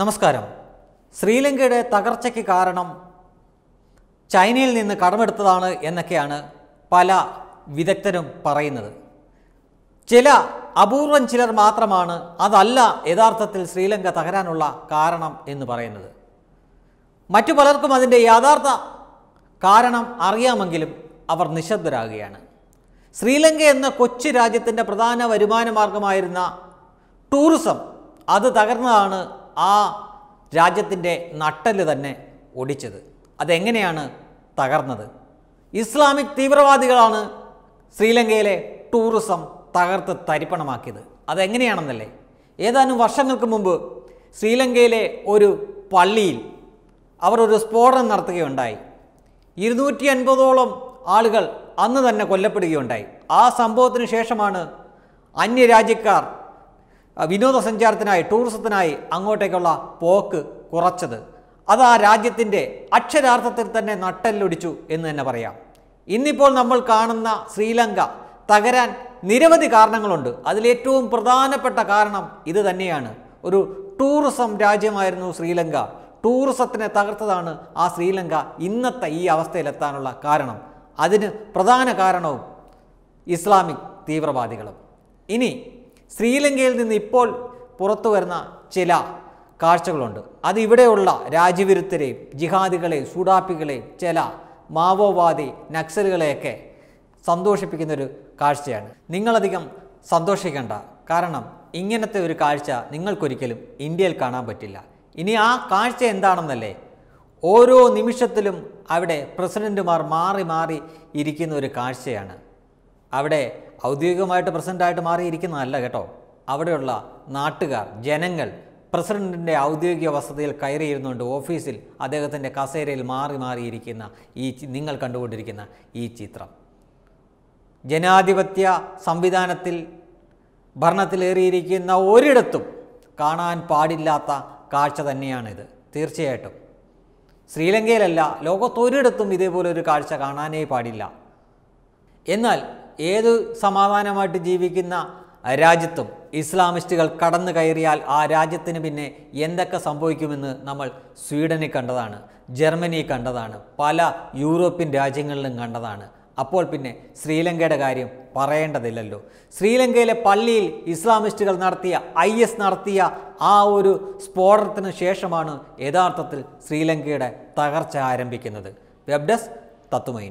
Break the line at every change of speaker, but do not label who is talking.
നമസ്കാരം ശ്രീലങ്കയുടെ തകർച്ചയ്ക്ക് കാരണം ചൈനയിൽ നിന്ന് കടമെടുത്തതാണ് എന്നൊക്കെയാണ് പല വിദഗ്ധരും പറയുന്നത് ചില അപൂർവം ചിലർ മാത്രമാണ് അതല്ല യഥാർത്ഥത്തിൽ ശ്രീലങ്ക തകരാനുള്ള കാരണം എന്ന് പറയുന്നത് മറ്റു പലർക്കും അതിൻ്റെ യഥാർത്ഥ കാരണം അറിയാമെങ്കിലും അവർ നിശബ്ദരാകുകയാണ് ശ്രീലങ്ക എന്ന കൊച്ചു രാജ്യത്തിൻ്റെ പ്രധാന വരുമാന മാർഗമായിരുന്ന ടൂറിസം അത് തകർന്നതാണ് ആ രാജ്യത്തിൻ്റെ നട്ടല് തന്നെ ഒടിച്ചത് അതെങ്ങനെയാണ് തകർന്നത് ഇസ്ലാമിക് തീവ്രവാദികളാണ് ശ്രീലങ്കയിലെ ടൂറിസം തകർത്ത് തരിപ്പണമാക്കിയത് അതെങ്ങനെയാണെന്നല്ലേ ഏതാനും വർഷങ്ങൾക്ക് മുമ്പ് ശ്രീലങ്കയിലെ ഒരു പള്ളിയിൽ അവർ ഒരു സ്ഫോടനം നടത്തുകയുണ്ടായി ഇരുന്നൂറ്റി അൻപതോളം ആളുകൾ അന്ന് തന്നെ കൊല്ലപ്പെടുകയുണ്ടായി ആ സംഭവത്തിന് ശേഷമാണ് അന്യരാജ്യക്കാർ വിനോദസഞ്ചാരത്തിനായി ടൂറിസത്തിനായി അങ്ങോട്ടേക്കുള്ള പോക്ക് കുറച്ചത് അത് ആ രാജ്യത്തിൻ്റെ അക്ഷരാർത്ഥത്തിൽ തന്നെ നട്ടെല്ലൊടിച്ചു എന്ന് തന്നെ പറയാം ഇന്നിപ്പോൾ നമ്മൾ കാണുന്ന ശ്രീലങ്ക തകരാൻ നിരവധി കാരണങ്ങളുണ്ട് അതിലേറ്റവും പ്രധാനപ്പെട്ട കാരണം ഇത് തന്നെയാണ് ഒരു ടൂറിസം രാജ്യമായിരുന്നു ശ്രീലങ്ക ടൂറിസത്തിനെ തകർത്തതാണ് ആ ശ്രീലങ്ക ഇന്നത്തെ ഈ അവസ്ഥയിലെത്താനുള്ള കാരണം അതിന് പ്രധാന കാരണവും ഇസ്ലാമിക് തീവ്രവാദികളും ഇനി ശ്രീലങ്കയിൽ നിന്ന് ഇപ്പോൾ പുറത്തു വരുന്ന ചില കാഴ്ചകളുണ്ട് അത് ഇവിടെയുള്ള രാജ്യവിരുദ്ധരെയും ജിഹാദികളെയും സൂഡാപ്പികളെയും ചില മാവോവാദി നക്സലുകളെയൊക്കെ സന്തോഷിപ്പിക്കുന്നൊരു കാഴ്ചയാണ് നിങ്ങളധികം സന്തോഷിക്കേണ്ട കാരണം ഇങ്ങനത്തെ ഒരു കാഴ്ച നിങ്ങൾക്കൊരിക്കലും ഇന്ത്യയിൽ കാണാൻ പറ്റില്ല ഇനി ആ കാഴ്ച എന്താണെന്നല്ലേ ഓരോ നിമിഷത്തിലും അവിടെ പ്രസിഡൻറ്റുമാർ മാറി മാറി ഇരിക്കുന്ന ഒരു കാഴ്ചയാണ് അവിടെ ഔദ്യോഗികമായിട്ട് പ്രസിഡൻ്റായിട്ട് മാറിയിരിക്കുന്നതല്ല കേട്ടോ അവിടെയുള്ള നാട്ടുകാർ ജനങ്ങൾ പ്രസിഡന്റിൻ്റെ ഔദ്യോഗിക വസതിയിൽ കയറിയിരുന്നുകൊണ്ട് ഓഫീസിൽ അദ്ദേഹത്തിൻ്റെ കസേരയിൽ മാറി മാറിയിരിക്കുന്ന ഈ നിങ്ങൾ കണ്ടുകൊണ്ടിരിക്കുന്ന ഈ ചിത്രം ജനാധിപത്യ സംവിധാനത്തിൽ ഭരണത്തിലേറിയിരിക്കുന്ന ഒരിടത്തും കാണാൻ പാടില്ലാത്ത കാഴ്ച തന്നെയാണിത് തീർച്ചയായിട്ടും ശ്രീലങ്കയിലല്ല ലോകത്തൊരിടത്തും ഇതേപോലെ ഒരു കാഴ്ച കാണാനേ പാടില്ല എന്നാൽ ഏത് സമാധാനമായിട്ട് ജീവിക്കുന്ന രാജ്യത്തും ഇസ്ലാമിസ്റ്റുകൾ കടന്നു കയറിയാൽ ആ രാജ്യത്തിന് പിന്നെ എന്തൊക്കെ സംഭവിക്കുമെന്ന് നമ്മൾ സ്വീഡനിൽ കണ്ടതാണ് ജർമ്മനി കണ്ടതാണ് പല യൂറോപ്യൻ രാജ്യങ്ങളിലും കണ്ടതാണ് അപ്പോൾ പിന്നെ ശ്രീലങ്കയുടെ കാര്യം പറയേണ്ടതില്ലല്ലോ ശ്രീലങ്കയിലെ പള്ളിയിൽ ഇസ്ലാമിസ്റ്റുകൾ നടത്തിയ ഐ എസ് നടത്തിയ ആ ഒരു സ്ഫോടനത്തിന് ശേഷമാണ് യഥാർത്ഥത്തിൽ ശ്രീലങ്കയുടെ തകർച്ച ആരംഭിക്കുന്നത് വെബ് ഡെസ്ക് തത്തുമൈ